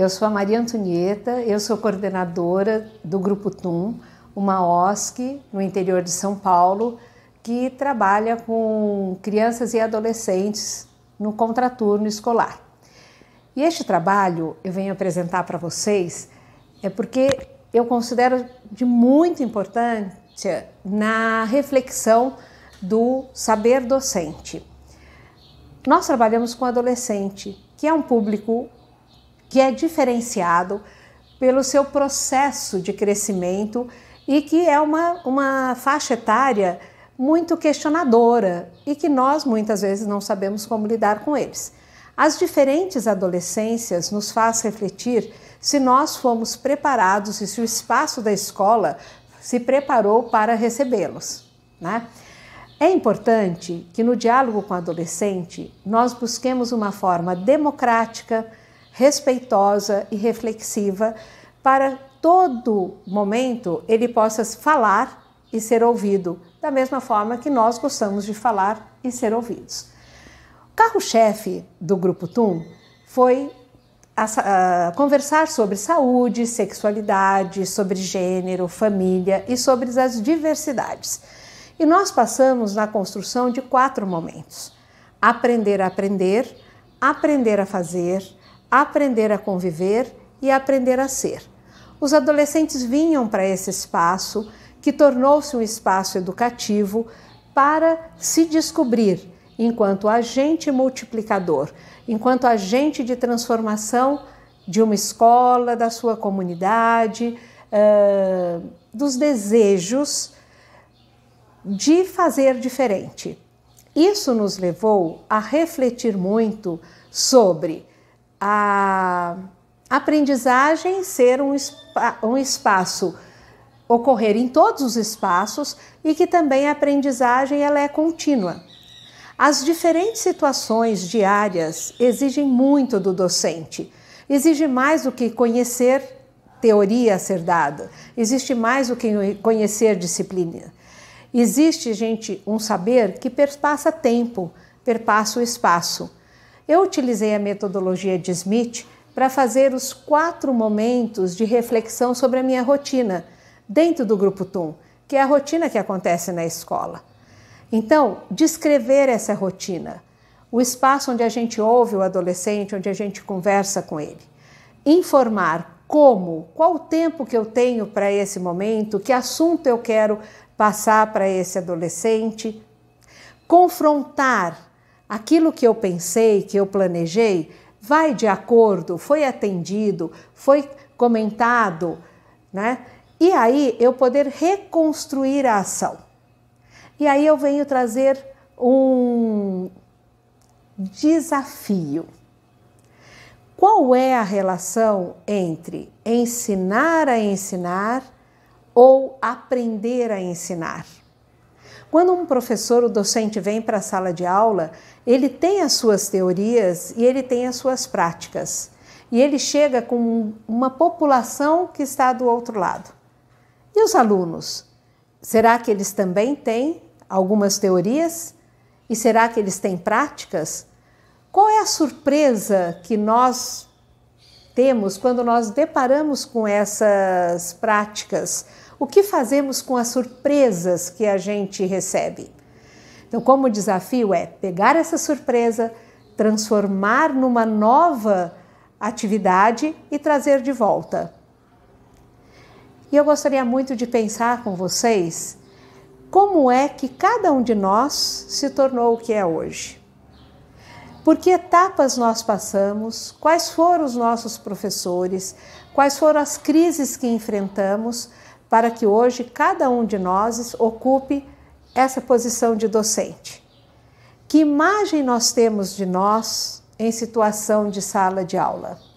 Eu sou a Maria Antonieta, eu sou coordenadora do Grupo TUM, uma OSC no interior de São Paulo, que trabalha com crianças e adolescentes no contraturno escolar. E este trabalho eu venho apresentar para vocês é porque eu considero de muito importância na reflexão do saber docente. Nós trabalhamos com adolescente, que é um público que é diferenciado pelo seu processo de crescimento e que é uma, uma faixa etária muito questionadora e que nós muitas vezes não sabemos como lidar com eles. As diferentes adolescências nos faz refletir se nós fomos preparados e se o espaço da escola se preparou para recebê-los. Né? É importante que no diálogo com o adolescente nós busquemos uma forma democrática, respeitosa e reflexiva para todo momento ele possa falar e ser ouvido, da mesma forma que nós gostamos de falar e ser ouvidos. O carro-chefe do Grupo TUM foi a, a, conversar sobre saúde, sexualidade, sobre gênero, família e sobre as diversidades. E nós passamos na construção de quatro momentos: aprender a aprender, aprender a fazer, aprender a conviver e aprender a ser. Os adolescentes vinham para esse espaço, que tornou-se um espaço educativo para se descobrir enquanto agente multiplicador, enquanto agente de transformação de uma escola, da sua comunidade, uh, dos desejos de fazer diferente. Isso nos levou a refletir muito sobre a aprendizagem ser um, um espaço ocorrer em todos os espaços e que também a aprendizagem ela é contínua. As diferentes situações diárias exigem muito do docente. Exige mais do que conhecer teoria a ser dada. Existe mais do que conhecer disciplina. Existe, gente, um saber que perpassa tempo, perpassa o espaço. Eu utilizei a metodologia de Smith para fazer os quatro momentos de reflexão sobre a minha rotina dentro do grupo TUM, que é a rotina que acontece na escola. Então, descrever essa rotina, o espaço onde a gente ouve o adolescente, onde a gente conversa com ele, informar como, qual o tempo que eu tenho para esse momento, que assunto eu quero passar para esse adolescente, confrontar Aquilo que eu pensei, que eu planejei, vai de acordo, foi atendido, foi comentado, né? E aí eu poder reconstruir a ação. E aí eu venho trazer um desafio. Qual é a relação entre ensinar a ensinar ou aprender a ensinar? Quando um professor, o docente vem para a sala de aula, ele tem as suas teorias e ele tem as suas práticas. E ele chega com uma população que está do outro lado. E os alunos? Será que eles também têm algumas teorias? E será que eles têm práticas? Qual é a surpresa que nós temos quando nós deparamos com essas práticas o que fazemos com as surpresas que a gente recebe? Então, como desafio é pegar essa surpresa, transformar numa nova atividade e trazer de volta. E eu gostaria muito de pensar com vocês como é que cada um de nós se tornou o que é hoje. Por que etapas nós passamos, quais foram os nossos professores, quais foram as crises que enfrentamos para que hoje cada um de nós ocupe essa posição de docente. Que imagem nós temos de nós em situação de sala de aula?